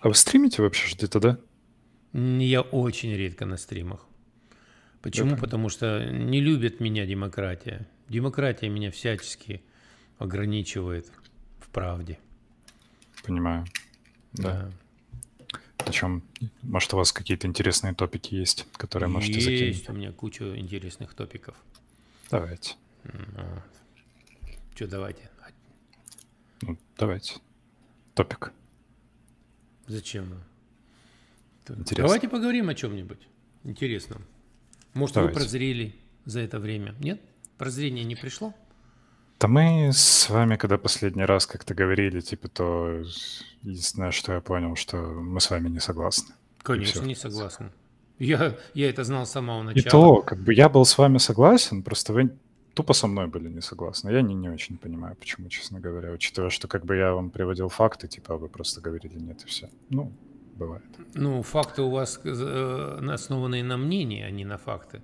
А вы стримите вообще где-то, да? Я очень редко на стримах. Почему? Это... Потому что не любит меня демократия. Демократия меня всячески ограничивает в правде. Понимаю. Да. да. чем? может, у вас какие-то интересные топики есть, которые есть, можете закинуть? Есть, у меня куча интересных топиков. Давайте. Вот. А. Что, давайте? Ну, давайте. Топик. Зачем? Интересно. Давайте поговорим о чем-нибудь интересном. Может, Давайте. вы прозрели за это время? Нет? Прозрение не пришло? Да мы с вами, когда последний раз как-то говорили, типа, то единственное, что я понял, что мы с вами не согласны. Конечно, не согласны. Я, я это знал с самого начала. И то, как бы я был с вами согласен, просто вы тупо со мной были не согласны. Я не, не очень понимаю, почему, честно говоря, учитывая, что как бы я вам приводил факты, типа, а вы просто говорили нет и все. Ну, бывает. Ну, факты у вас э, основаны на мнении, а не на факты.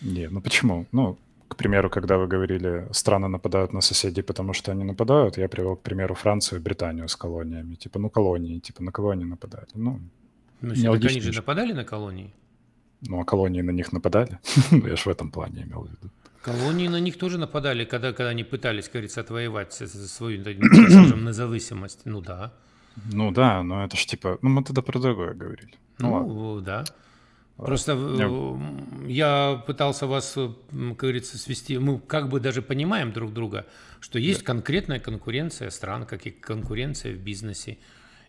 Не, ну почему? Ну, к примеру, когда вы говорили, страны нападают на соседей, потому что они нападают, я привел, к примеру, Францию и Британию с колониями. Типа, ну, колонии, типа, на кого они нападали? Ну, ну Они же нападали на колонии? Ну, а колонии на них нападали? Ну, я же в этом плане имел в виду. Колонии на них тоже нападали, когда, когда они пытались, говорится, отвоевать свою, скажем, независимость. Ну да. Ну да, но это ж типа... Ну мы тогда про другое говорили. Ну, ну ладно. да. Просто э, я... я пытался вас, э, как говорится, свести. Мы как бы даже понимаем друг друга, что есть да. конкретная конкуренция стран, как и конкуренция в бизнесе.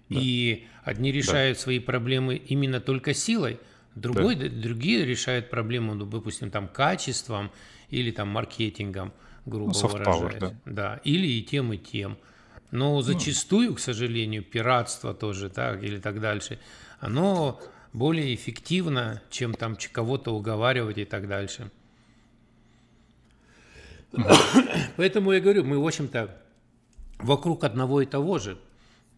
Да. И одни решают да. свои проблемы именно только силой, Другой, да. Другие решают проблему, ну, допустим, там качеством или там маркетингом, грубо ну, выражаясь. Да. да. Или и тем, и тем. Но ну. зачастую, ну. к сожалению, пиратство тоже, так, или так дальше, оно более эффективно, чем там кого-то уговаривать и так дальше. Поэтому я говорю, мы, в общем-то, вокруг одного и того же –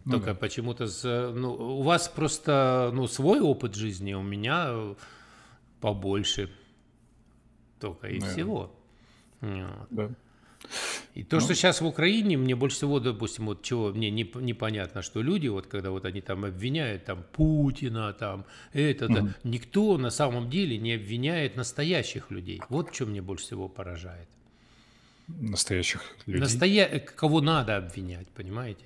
ну, Только да. почему-то за, ну, у вас просто ну, свой опыт жизни, у меня побольше только и да. всего. Да. И то, ну. что сейчас в Украине, мне больше всего, допустим, вот чего мне не, непонятно, что люди, вот когда вот они там обвиняют там Путина, там это, угу. никто на самом деле не обвиняет настоящих людей. Вот что мне больше всего поражает. Настоящих людей. Настоя... Кого надо обвинять, понимаете?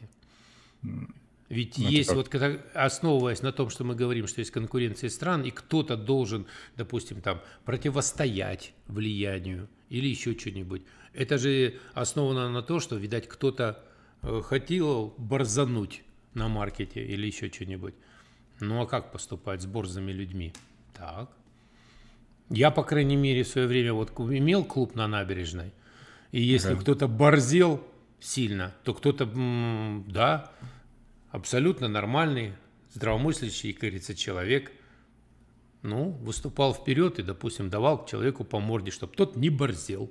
Ведь ну, есть, вот когда, основываясь на том, что мы говорим, что есть конкуренция стран, и кто-то должен, допустим, там противостоять влиянию или еще что-нибудь. Это же основано на то, что, видать, кто-то э, хотел борзануть на маркете или еще что-нибудь. Ну а как поступать с борзыми людьми? Так. Я, по крайней мере, в свое время вот имел клуб на набережной, и если да. кто-то борзел сильно, то кто-то, да, абсолютно нормальный, здравомыслящий, как говорится, человек, ну, выступал вперед и, допустим, давал человеку по морде, чтобы тот не борзел.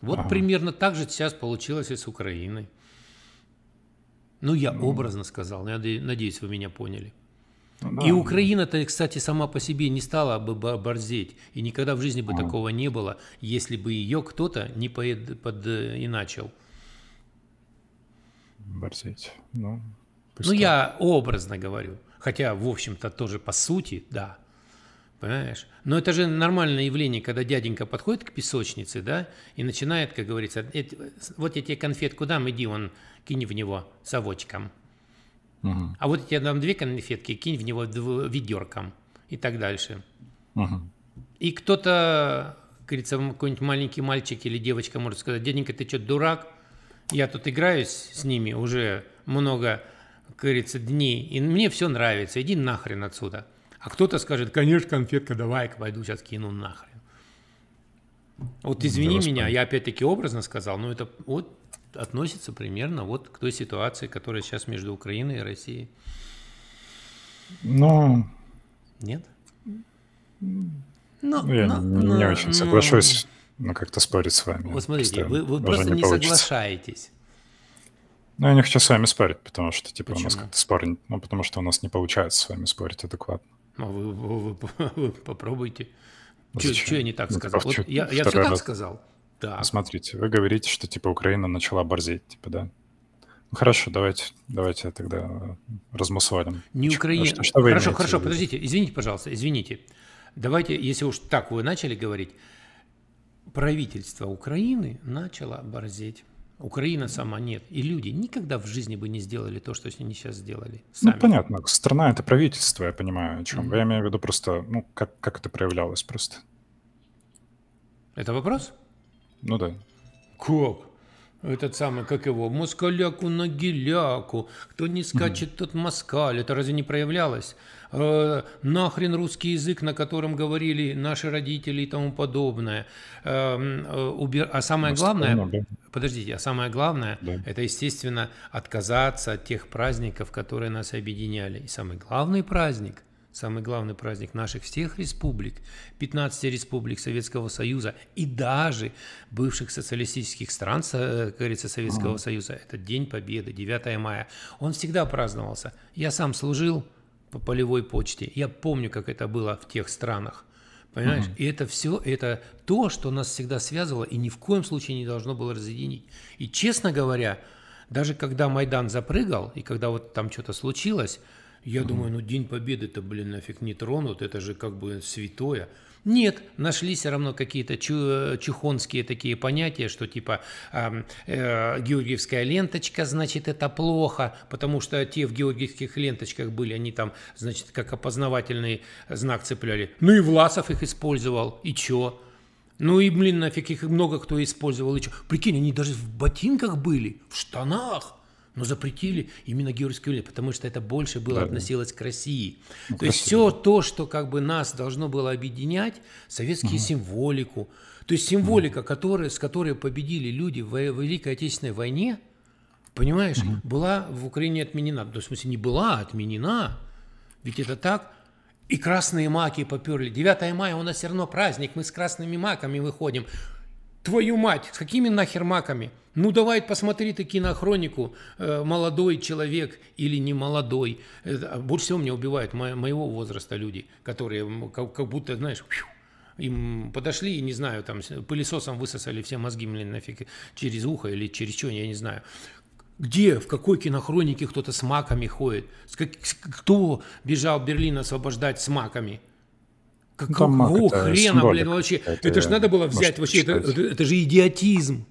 Вот ага. примерно так же сейчас получилось и с Украиной. Ну, я ну, образно сказал, я надеюсь, вы меня поняли. Ну, да, и Украина-то, кстати, сама по себе не стала бы борзеть, и никогда в жизни бы а. такого не было, если бы ее кто-то не под, под э, и начал. Борзеть, ну, ну, я образно говорю. Хотя, в общем-то, тоже по сути, да. Понимаешь? Но это же нормальное явление, когда дяденька подходит к песочнице, да, и начинает, как говорится, вот я тебе конфетку дам, иди, он кинь в него совочком. Угу. А вот я тебе дам две конфетки, кинь в него ведерком и так дальше. Угу. И кто-то, как говорится, какой-нибудь маленький мальчик или девочка может сказать, дяденька, ты что, дурак? Я тут играюсь с ними уже много как говорится, дней, и мне все нравится, иди нахрен отсюда. А кто-то скажет, конечно, конфетка, давай я пойду сейчас кину нахрен. Вот извини да, меня, я опять-таки образно сказал, но это вот относится примерно вот к той ситуации, которая сейчас между Украиной и Россией. Ну... Но... Нет? Но, ну, я но, ну, не но, ну, очень соглашусь, но, но как-то спорить с вами. Вот смотрите, вы, вы просто не, не соглашаетесь. Ну, я не хочу с вами спорить, потому что, типа, Почему? у нас как-то спорить... Ну, потому что у нас не получается с вами спорить адекватно. А вы, вы, вы, вы попробуйте. Что я не так ну, сказал? Ну, вот чуть, я я все раз. так сказал? Да. Смотрите, вы говорите, что, типа, Украина начала борзеть, типа, да? Ну, хорошо, давайте, давайте тогда размусолим. Не Украина. Что, что хорошо, хорошо, подождите, извините, пожалуйста, извините. Давайте, если уж так вы начали говорить, правительство Украины начало борзеть. Украина сама нет. И люди никогда в жизни бы не сделали то, что они сейчас сделали. Ну, сами. Ну, понятно. Страна — это правительство, я понимаю, о чем. Mm-hmm. Я имею в виду просто, ну, как, как это проявлялось просто. Это вопрос? Ну да. Как? этот самый, как его, москаляку на геляку, кто не скачет, тот москаль, это разве не проявлялось? Э, нахрен русский язык, на котором говорили наши родители и тому подобное. Э, э, убер... А самое главное, ну, подождите, а самое главное, да. это, естественно, отказаться от тех праздников, которые нас объединяли. И самый главный праздник самый главный праздник наших всех республик, 15 республик Советского Союза и даже бывших социалистических стран, э, как говорится, Советского Союза, это День Победы, 9 мая, он всегда праздновался. Я сам служил по полевой почте, я помню, как это было в тех странах. Понимаешь? Угу. И это все, это то, что нас всегда связывало и ни в коем случае не должно было разъединить. И, честно говоря, даже когда Майдан запрыгал, и когда вот там что-то случилось, я думаю, ну День Победы-то, блин, нафиг не тронут, это же как бы святое. Нет, нашлись все равно какие-то чу- э, чухонские такие понятия, что типа э, э, георгиевская ленточка, значит, это плохо, потому что те в георгиевских ленточках были, они там, значит, как опознавательный знак цепляли. Ну и Власов их использовал, и чё? Ну и, блин, нафиг их много кто использовал, и чё? Прикинь, они даже в ботинках были, в штанах но запретили именно Георгиевскую лет, потому что это больше было да, относилось к России. Ну, то есть все то, что как бы нас должно было объединять, советские угу. символику, то есть символика, угу. которая, с которой победили люди в Великой Отечественной войне, понимаешь, угу. была в Украине отменена. То ну, есть, в смысле, не была, а отменена. Ведь это так. И красные маки поперли. 9 мая у нас все равно праздник, мы с красными маками выходим. Твою мать, с какими нахер маками? Ну давай посмотри ты кинохронику, э, молодой человек или не молодой. А, больше всего меня убивают моего возраста люди, которые как, будто, знаешь, им подошли и, не знаю, там пылесосом высосали все мозги, блин, нафиг, через ухо или через что, я не знаю. Где, в какой кинохронике кто-то с маками ходит? С как, кто бежал в Берлин освобождать с маками? Какого там хрена, блин, вообще? Это, это же надо было взять вообще, это, это, же идиотизм.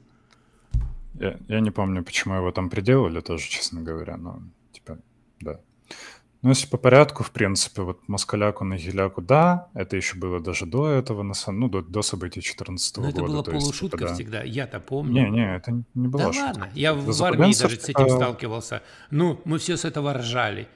Я, я не помню, почему его там приделали тоже, честно говоря, но типа, да. Ну, если по порядку, в принципе, вот Москаляку на Геляку, да, это еще было даже до этого, на самом, ну, до, до событий 14 -го года. это была типа, полушутка есть, да. всегда, я-то помню. Не-не, это не, не было. Да шутка. ладно, я в, в армии даже с этим э, сталкивался. Ну, мы все с этого ржали.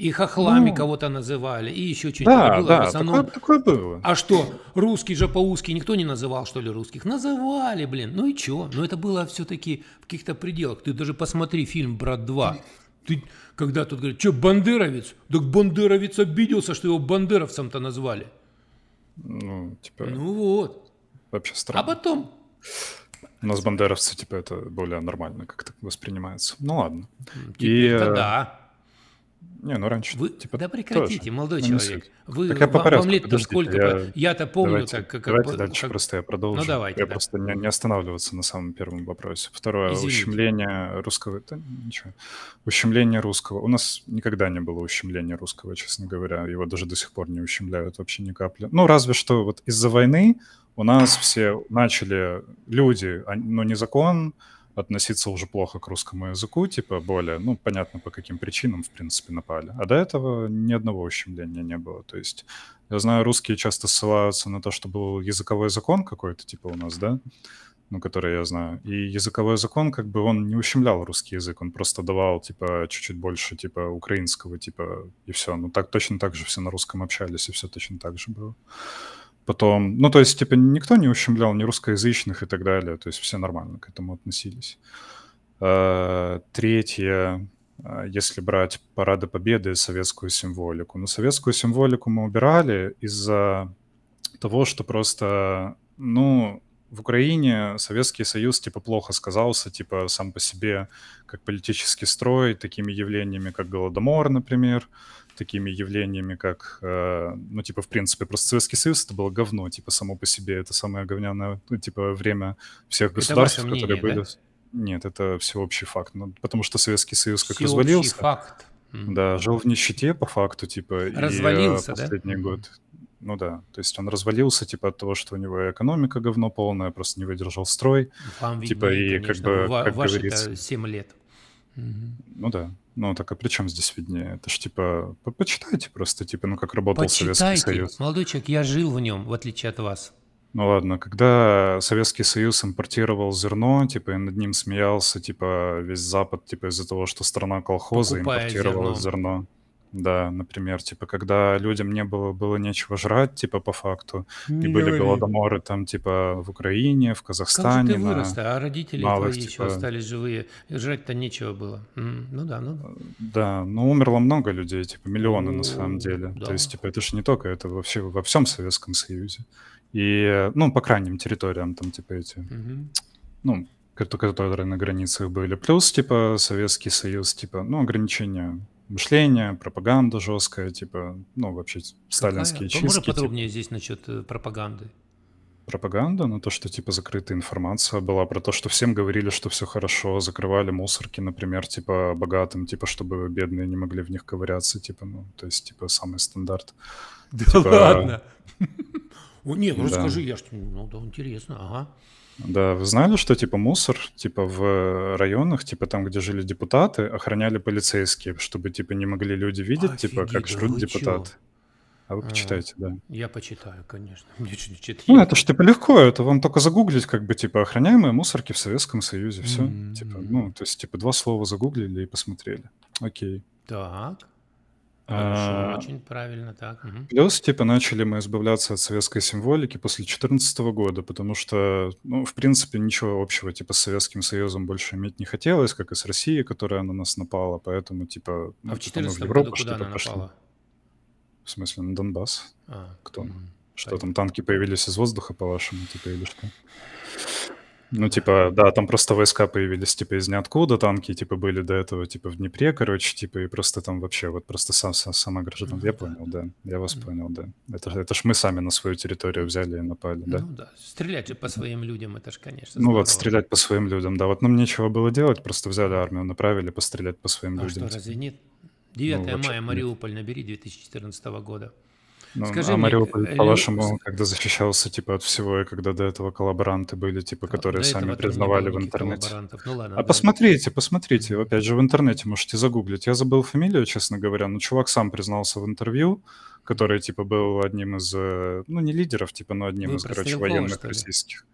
И хохлами ну, кого-то называли, и еще что-нибудь да, было. Да, в основном... такое, такое было. А что, русский же по-узки никто не называл, что ли, русских? Называли, блин. Ну и что? Но это было все-таки в каких-то пределах. Ты даже посмотри фильм «Брат 2». Ты, когда тут говорят, что, бандеровец? Так бандеровец обиделся, что его бандеровцем-то назвали. Ну, типа... Ну вот. Вообще странно. А потом... У нас бандеровцы, типа, это более нормально как-то воспринимается. Ну ладно. Теперь-то и... Э, да. Не, ну раньше, вы, типа, Да прекратите, тоже. молодой ну, человек. Вы, так я по порядку, вам лет-то сколько? Я... то помню давайте, так, как... Давайте как... дальше как... просто я продолжу. Ну давайте, Я да. просто не, не останавливаться на самом первом вопросе. Второе, Извините. ущемление русского... это ничего. Ущемление русского. У нас никогда не было ущемления русского, честно говоря. Его даже до сих пор не ущемляют вообще ни капли. Ну, разве что вот из-за войны у нас все начали... Люди, а, ну, не закон относиться уже плохо к русскому языку, типа более, ну, понятно, по каким причинам, в принципе, напали. А до этого ни одного ущемления не было. То есть я знаю, русские часто ссылаются на то, что был языковой закон какой-то, типа у нас, да, ну, который я знаю. И языковой закон, как бы, он не ущемлял русский язык, он просто давал, типа, чуть-чуть больше, типа, украинского, типа, и все. Ну, так точно так же все на русском общались, и все точно так же было. Потом, ну, то есть, типа, никто не ущемлял ни русскоязычных и так далее. То есть все нормально к этому относились. А, третье, а, если брать Парады Победы советскую символику. Но ну, советскую символику мы убирали из-за того, что просто, ну, в Украине Советский Союз типа плохо сказался, типа сам по себе как политический строй, такими явлениями, как Голодомор, например, такими явлениями, как, э, ну, типа, в принципе, просто Советский Союз это было говно, типа, само по себе, это самое говняное, ну, типа, время всех это государств, мнение, которые были... Нет, это всеобщий факт, ну, потому что Советский Союз как всеобщий развалился... факт. Да, жил в нищете по факту, типа. Э, развалился, и, да? Последний год. Ну да, то есть он развалился, типа, от того, что у него экономика говно полная, просто не выдержал строй. Вам виднее, типа, и конечно. Ну, как бы, как ваш говорится... 7 лет. Ну да. Ну так, а при чем здесь виднее? Это ж типа, по почитайте просто, типа, ну как работал почитайте. Советский Союз. Молодой человек, я жил в нем, в отличие от вас. Ну ладно, когда Советский Союз импортировал зерно, типа, и над ним смеялся, типа, весь Запад, типа, из-за того, что страна колхоза Покупая импортировала зерно. зерно да, например, типа, когда людям не было, было нечего жрать, типа, по факту, не и были голодоморы там, типа, в Украине, в Казахстане. Как же ты вырос а родители малых, твои типа... еще остались живые, жрать-то нечего было. Ну да, ну да. Да, ну умерло много людей, типа, миллионы ну, на самом ну деле. Да. То есть, типа, это же не только, это вообще во всем Советском Союзе. И, ну, по крайним территориям там, типа, эти, угу. ну, которые на границах были. Плюс, типа, Советский Союз, типа, ну, ограничения мышление, пропаганда жесткая, типа, ну, вообще сталинские Какая? чистки. Можно подробнее типа... здесь насчет э, пропаганды? Пропаганда, ну, то, что, типа, закрытая информация была про то, что всем говорили, что все хорошо, закрывали мусорки, например, типа, богатым, типа, чтобы бедные не могли в них ковыряться, типа, ну, то есть, типа, самый стандарт. Да типа... ладно? О, не, ну, расскажи, я что, ну, да, интересно, ага. Да, вы знали, что типа мусор, типа в районах, типа там, где жили депутаты, охраняли полицейские, чтобы типа не могли люди видеть, Офигеть, типа как жрут ну депутаты. А вы почитаете, а, да. Я почитаю, конечно. Мне что не читать. Ну, это ж типа легко, это вам только загуглить, как бы типа охраняемые мусорки в Советском Союзе, все. Mm-hmm. М-м-м. Типа, ну, то есть, типа, два слова загуглили и посмотрели. Окей. Так. Хорошо, а, очень правильно, так. Угу. Плюс, типа, начали мы избавляться от советской символики после 2014 года, потому что, ну, в принципе, ничего общего, типа, с Советским Союзом больше иметь не хотелось, как и с Россией, которая на нас напала, поэтому, типа... А ну, в 2014 году куда она напала? В смысле, на Донбасс? А, Кто? Угу. Что Понятно. там, танки появились из воздуха, по-вашему, типа, или что? Ну, типа, да, там просто войска появились, типа, из ниоткуда, танки, типа, были до этого, типа, в Днепре, короче, типа, и просто там вообще, вот просто сам, сам, сама граждан. Я понял, да, я вас понял, да. Это, это ж мы сами на свою территорию взяли и напали, да? Ну да, стрелять же по своим людям, это ж, конечно, здорово. Ну вот, стрелять по своим людям, да, вот нам нечего было делать, просто взяли армию, направили пострелять по своим а людям. А что, типа. разве нет? 9 ну, мая, Мариуполь, набери 2014 года. Ну, Скажи а Мариуполь, мне, э, по-вашему, Лю... когда защищался типа от всего, и когда до этого коллаборанты были, типа, а, которые сами признавали в интернете. Ну, ладно, а да, посмотрите, посмотрите, опять же, в интернете можете загуглить. Я забыл фамилию, честно говоря, но чувак сам признался в интервью, который, типа, был одним из, э, ну, не лидеров, типа, но одним Вы ну из, короче, военных российских. Ли?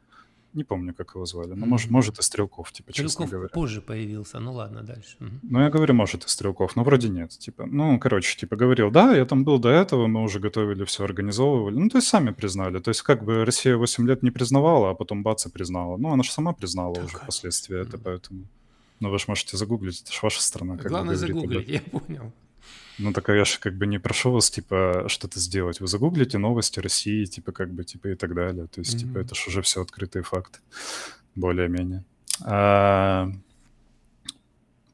Не помню, как его звали. Ну, может, может и Стрелков, типа, Стрелков честно говоря. позже появился, ну ладно, дальше. Ну, я говорю, может, и Стрелков, но вроде нет. Типа, ну, короче, типа, говорил, да, я там был до этого, мы уже готовили, все организовывали. Ну, то есть сами признали. То есть как бы Россия 8 лет не признавала, а потом бац и признала. Ну, она же сама признала так, уже впоследствии это, поэтому... Ну, вы же можете загуглить, это же ваша страна. Главное загуглить, я понял. Ну так а я же как бы не прошу вас, типа, что-то сделать. Вы загуглите новости России, типа, как бы, типа, и так далее. То есть, mm-hmm. типа, это же уже все открытые факты, более-менее. А...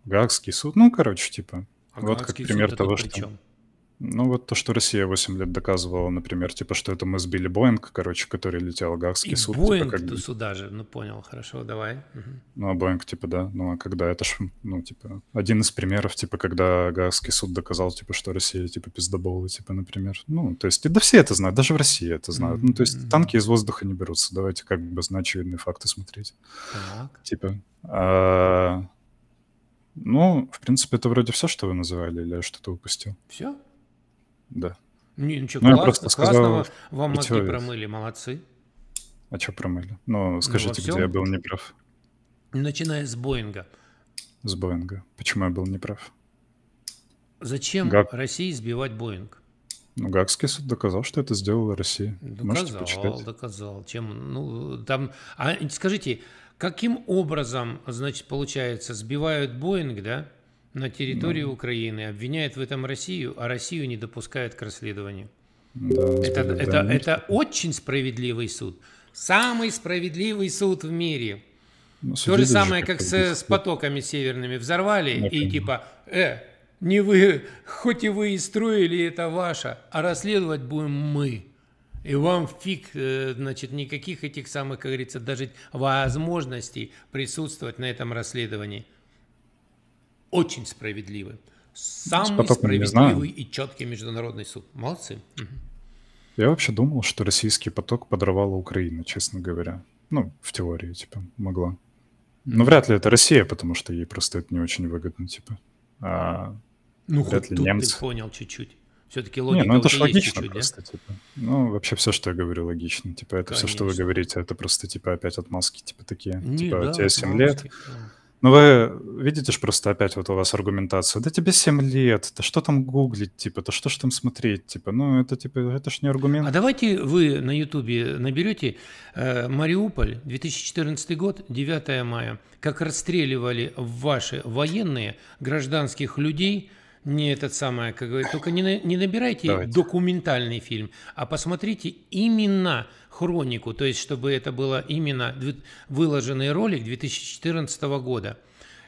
Гаагский суд, ну, короче, типа, а вот как пример того, что... Чем? Ну, вот то, что Россия 8 лет доказывала, например, типа, что это мы сбили Боинг, короче, который летел Гаагский суд. Типа, Боинг типа, как... суда же, ну понял, хорошо, давай. Ну, а Боинг, типа, да, ну, а когда это ж, ну, типа, один из примеров, типа, когда Гаагский суд доказал, типа, что Россия, типа, пиздобола, типа, например. Ну, то есть, и да все это знают, даже в России это знают. Mm-hmm. Ну, то есть, mm-hmm. танки из воздуха не берутся, давайте как бы на очевидные факты смотреть. Так. Типа, а... ну, в принципе, это вроде все, что вы называли, или я что-то упустил? Все? да. Не, ничего, ну, классно, просто сказал классно, вам мозги промыли, молодцы. А что промыли? Ну, ну скажите, ну, где я был неправ? Начиная с Боинга. С Боинга. Почему я был неправ? Зачем Гаг... России сбивать Боинг? Ну, Гагский суд доказал, что это сделала Россия. Доказал, Можете доказал. Чем, ну, там... А скажите, каким образом, значит, получается, сбивают Боинг, да? на территории ну, Украины, обвиняет в этом Россию, а Россию не допускают к расследованию. Да, это, это, это очень справедливый суд. Самый справедливый суд в мире. Ну, То же самое, как, как с, с потоками северными. Взорвали Я и понимаю. типа, э, не вы, хоть и вы и строили, это ваше, а расследовать будем мы. И вам фиг, э, значит, никаких этих самых, как говорится, даже возможностей присутствовать на этом расследовании очень справедливый, Самый справедливый и четкий международный суд. Молодцы. Я вообще думал, что российский поток подорвала Украина, честно говоря. Ну, в теории, типа, могла. Но ну, вряд ли это Россия, потому что ей просто это не очень выгодно, типа. А ну, вряд хоть ли тут немцы. ты понял чуть-чуть. Все-таки логика не, ну это же логично чуть-чуть, просто, да? типа. Ну, вообще все, что я говорю, логично. Типа, это Конечно. все, что вы говорите, это просто, типа, опять отмазки, типа, такие. Не, типа, да, у тебя 7 лет, ну, вы видите же просто опять вот у вас аргументацию. Да тебе 7 лет, да что там гуглить, типа, да что ж там смотреть, типа, ну, это, типа, это ж не аргумент. А давайте вы на Ютубе наберете э, Мариуполь, 2014 год, 9 мая, как расстреливали ваши военные гражданских людей – не этот самый, как говорит, только не, не набирайте Давайте. документальный фильм, а посмотрите именно хронику, то есть чтобы это было именно выложенный ролик 2014 года,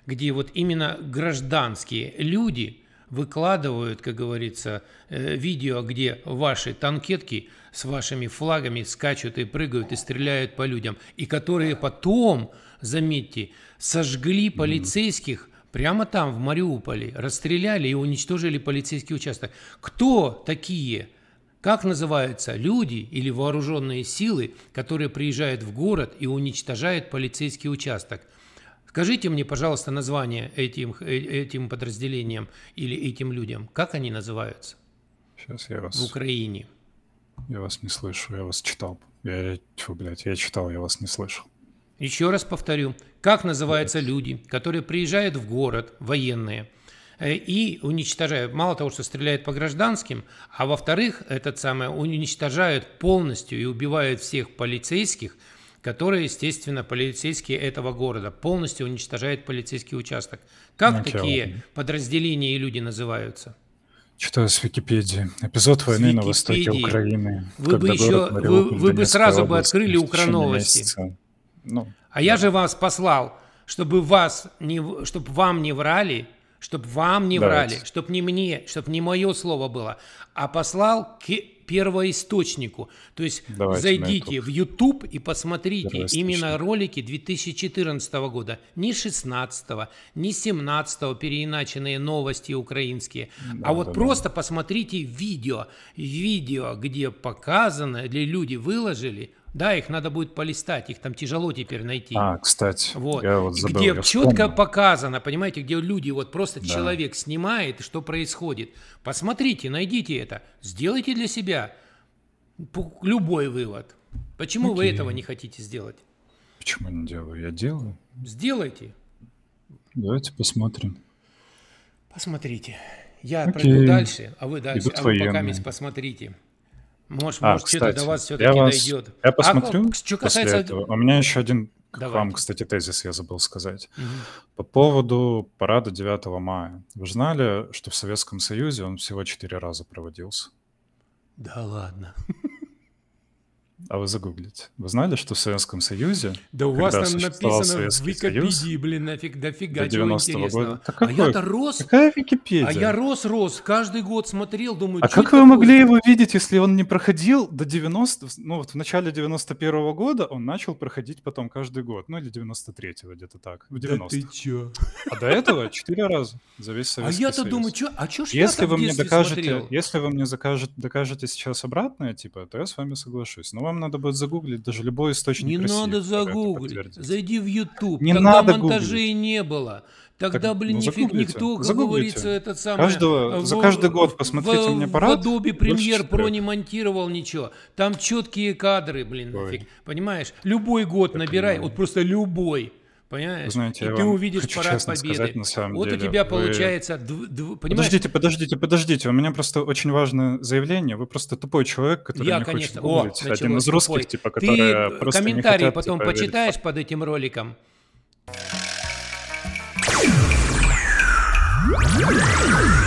где вот именно гражданские люди выкладывают, как говорится, э, видео, где ваши танкетки с вашими флагами скачут и прыгают и стреляют по людям, и которые потом, заметьте, сожгли полицейских Прямо там, в Мариуполе, расстреляли и уничтожили полицейский участок. Кто такие? Как называются люди или вооруженные силы, которые приезжают в город и уничтожают полицейский участок? Скажите мне, пожалуйста, название этим, э, этим подразделениям или этим людям. Как они называются? Сейчас я вас... В Украине. Я вас не слышу, я вас читал. Я, тьфу, блядь, я читал, я вас не слышал. Еще раз повторю, как называются люди, которые приезжают в город, военные, э, и уничтожают, мало того, что стреляют по гражданским, а во-вторых, этот самое, уничтожают полностью и убивают всех полицейских, которые, естественно, полицейские этого города, полностью уничтожают полицейский участок. Как Начало. такие подразделения и люди называются? Читаю с Википедии. Эпизод войны Википедии. на востоке Украины. Вы бы еще, вы, вы бы сразу бы открыли Украновости. Месяца. Ну, а да. я же вас послал, чтобы, вас не, чтобы вам не врали, чтобы вам не Давайте. врали, чтобы не мне, чтобы не мое слово было, а послал к первоисточнику. То есть Давайте зайдите YouTube. в YouTube и посмотрите именно ролики 2014 года, не 16, не 17 переиначенные новости украинские, а да, а вот да, просто да. посмотрите видео, видео, где показано, где люди выложили да, их надо будет полистать, их там тяжело теперь найти. А, кстати, вот, я вот забыл, где я четко показано, понимаете, где люди вот просто да. человек снимает, что происходит. Посмотрите, найдите это, сделайте для себя любой вывод. Почему Окей. вы этого не хотите сделать? Почему не делаю? Я делаю. Сделайте. Давайте посмотрим. Посмотрите. Я Окей. пройду дальше, а вы дальше, Идут а вы пока посмотрите. Может, а, может, кстати, до вас все-таки вас, дойдет. Я а посмотрю а, что касается... после этого. У меня еще один к Давай. вам, кстати, тезис я забыл сказать. Угу. По поводу парада 9 мая. Вы знали, что в Советском Союзе он всего четыре раза проводился? Да ладно. А вы загуглите. Вы знали, что в Советском Союзе... Да у вас там написано в Википедии, Союз, блин, нафиг, дофига до чего интересного. Года. Да а какой, а я-то рос... Какая Википедия? А я рос-рос, каждый год смотрел, думаю... А как такое? вы могли его видеть, если он не проходил до 90... Ну вот в начале 91-го года он начал проходить потом каждый год. Ну или 93-го где-то так. В 90 Да ты чё? А до этого 4 раза за весь а Советский Союз. А я-то думаю, чё, а чё ж если я вы мне докажете, смотрел? Если вы мне докажете сейчас обратное, типа, то я с вами соглашусь. Но вам вам надо будет загуглить даже любой источник Не России, надо загуглить. Зайди в YouTube. Не Тогда надо монтажей гуглить. не было. Тогда, так, ну, блин, ну, нифиг никто, как загуглите. говорится, этот самый... Каждого, в, э, за каждый год посмотрите мне парад. В Adobe Premiere Pro не монтировал ничего. Там четкие кадры, блин, Ой. нафиг. Понимаешь? Любой год так набирай, вот просто любой. Понимаешь? Знаете, и ты увидишь хочу парад честно победы. Сказать, на самом вот деле, у тебя вы... получается, дв... Дв... Подождите, подождите, подождите. У меня просто очень важное заявление. Вы просто тупой человек, который Я, не конечно. хочет гуглить. О, Один из русских, тупой. типа, которые ты просто комментарии не хотят, потом типа, почитаешь верить. под этим роликом. Yeah.